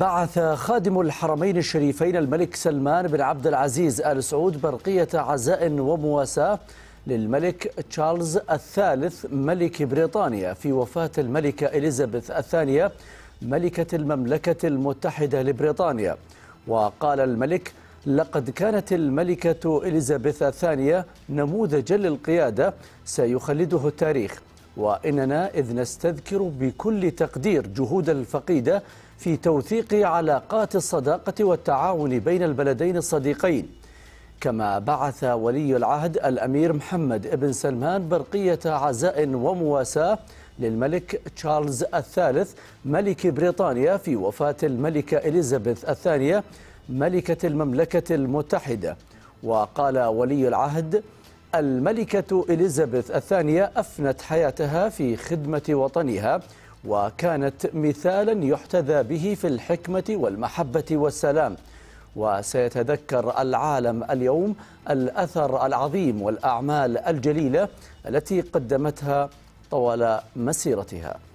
بعث خادم الحرمين الشريفين الملك سلمان بن عبد العزيز ال سعود برقيه عزاء ومواساه للملك تشارلز الثالث ملك بريطانيا في وفاه الملكه اليزابيث الثانيه ملكه المملكه المتحده لبريطانيا وقال الملك لقد كانت الملكه اليزابيث الثانيه نموذجا للقياده سيخلده التاريخ وإننا إذ نستذكر بكل تقدير جهود الفقيدة في توثيق علاقات الصداقة والتعاون بين البلدين الصديقين كما بعث ولي العهد الأمير محمد بن سلمان برقية عزاء ومواساة للملك تشارلز الثالث ملك بريطانيا في وفاة الملكة إليزابيث الثانية ملكة المملكة المتحدة وقال ولي العهد الملكة إليزابيث الثانية أفنت حياتها في خدمة وطنها وكانت مثالا يحتذى به في الحكمة والمحبة والسلام وسيتذكر العالم اليوم الأثر العظيم والأعمال الجليلة التي قدمتها طوال مسيرتها